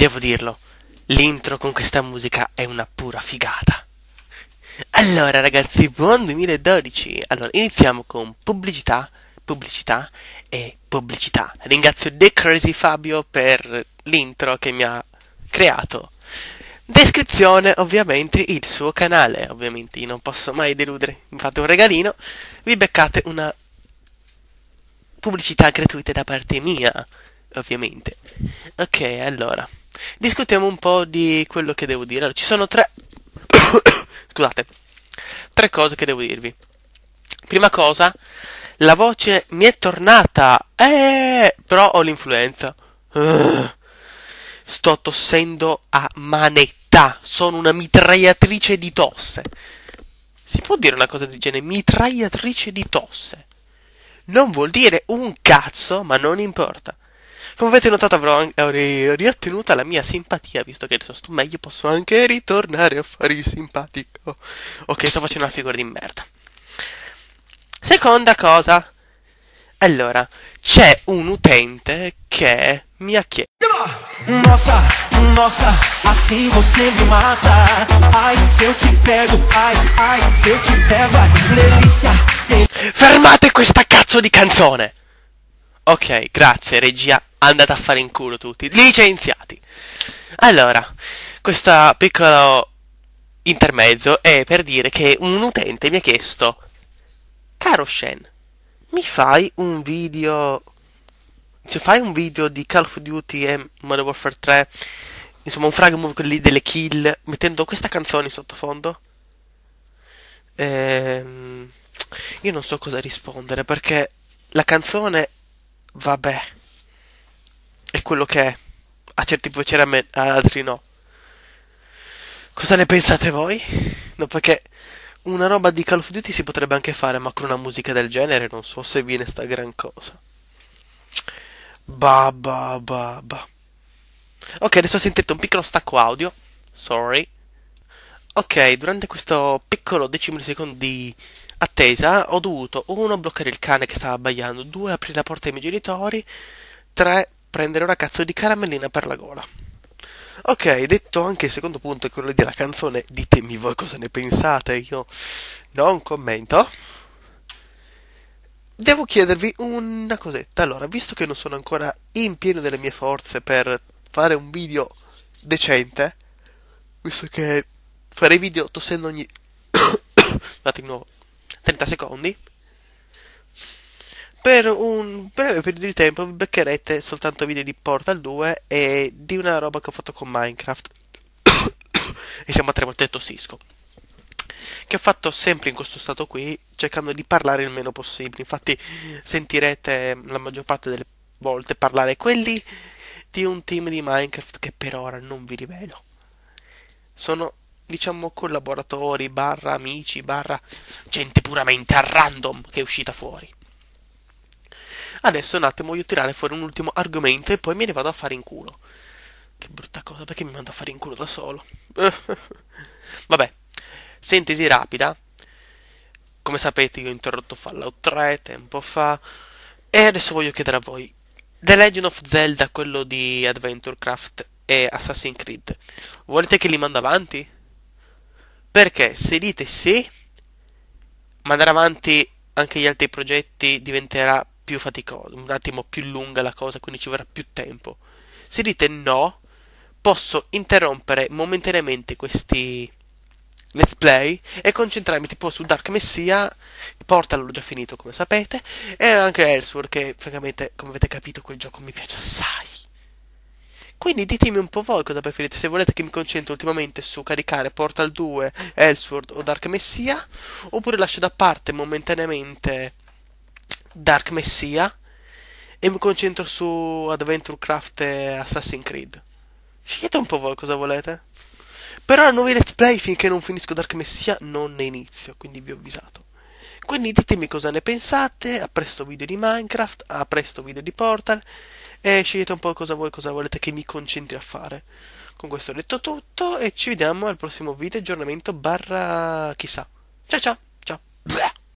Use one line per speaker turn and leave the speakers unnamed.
Devo dirlo, l'intro con questa musica è una pura figata. Allora ragazzi, buon 2012! Allora, iniziamo con pubblicità, pubblicità e pubblicità. Ringrazio The Crazy Fabio per l'intro che mi ha creato. Descrizione, ovviamente, il suo canale. Ovviamente, io non posso mai deludere. Mi fate un regalino, vi beccate una pubblicità gratuita da parte mia, ovviamente. Ok, allora discutiamo un po' di quello che devo dire. Allora, ci sono tre... Scusate, tre cose che devo dirvi. Prima cosa, la voce mi è tornata, eh, però ho l'influenza. Eh, sto tossendo a manetta, sono una mitragliatrice di tosse. Si può dire una cosa del genere? Mitragliatrice di tosse. Non vuol dire un cazzo, ma non importa. Come avete notato avrò riottenuta la mia simpatia, visto che adesso sto meglio, posso anche ritornare a fare il simpatico. Ok, sto facendo una figura di merda. Seconda cosa. Allora, c'è un utente che mi ha chiesto... Nossa, nossa, assim você me mata. Ai, se eu te pego, ai, ai, se eu te pego, ai, delícia. Fermate questa cazzo di canzone! Ok, grazie regia, andate a fare in culo tutti, licenziati. Allora, questo piccolo intermezzo è per dire che un utente mi ha chiesto, caro Shen, mi fai un video... Se fai un video di Call of Duty e Modern Warfare 3, insomma un frag move lì delle kill, mettendo questa canzone in sottofondo? Ehm, io non so cosa rispondere perché la canzone vabbè, è quello che è. A certi piacere a me, ad altri no. Cosa ne pensate voi? No, perché una roba di Call of Duty si potrebbe anche fare, ma con una musica del genere non so se viene sta gran cosa. Ba ba ba ba. Ok, adesso sentite un piccolo stacco audio. Sorry. Ok, durante questo piccolo decimo di secondo di attesa, ho dovuto uno bloccare il cane che stava abbaiando, due aprire la porta ai miei genitori, tre prendere una cazzo di caramellina per la gola. Ok, detto anche il secondo punto è quello della canzone, ditemi voi cosa ne pensate, io non commento. Devo chiedervi una cosetta. Allora, visto che non sono ancora in pieno delle mie forze per fare un video decente, visto che farei video tossendo ogni... Scusate di nuovo. 30 secondi, per un breve periodo di tempo vi beccherete soltanto video di Portal 2 e di una roba che ho fatto con Minecraft. e siamo a tre volte tossisco. Che ho fatto sempre in questo stato qui, cercando di parlare il meno possibile. Infatti, sentirete la maggior parte delle volte parlare quelli di un team di Minecraft che per ora non vi rivelo. Sono diciamo collaboratori, barra amici, barra gente puramente a random che è uscita fuori. Adesso un attimo voglio tirare fuori un ultimo argomento e poi me ne vado a fare in culo. Che brutta cosa, perché mi mando a fare in culo da solo? Vabbè, sintesi rapida. Come sapete io ho interrotto Fallout 3 tempo fa e adesso voglio chiedere a voi The Legend of Zelda, quello di Adventurecraft e Assassin's Creed. Volete che li mando avanti? Perché se dite sì, mandare avanti anche gli altri progetti diventerà più faticoso, un attimo più lunga la cosa, quindi ci vorrà più tempo. Se dite no, posso interrompere momentaneamente questi let's play e concentrarmi tipo su Dark Messiah Portal l'ho già finito come sapete e anche Elsewhere che francamente come avete capito quel gioco mi piace assai quindi ditemi un po' voi cosa preferite, se volete che mi concentro ultimamente su caricare Portal 2, Elsword o Dark Messia, oppure lascio da parte momentaneamente Dark Messia e mi concentro su Adventure Craft e Assassin's Creed. Scegliete un po' voi cosa volete. Però i nuovi let's play finché non finisco Dark Messia non ne inizio, quindi vi ho avvisato. Quindi ditemi cosa ne pensate, a presto video di Minecraft, a presto video di Portal e scegliete un po' cosa voi cosa volete che mi concentri a fare. Con questo ho detto tutto e ci vediamo al prossimo video aggiornamento barra chissà. Ciao ciao ciao.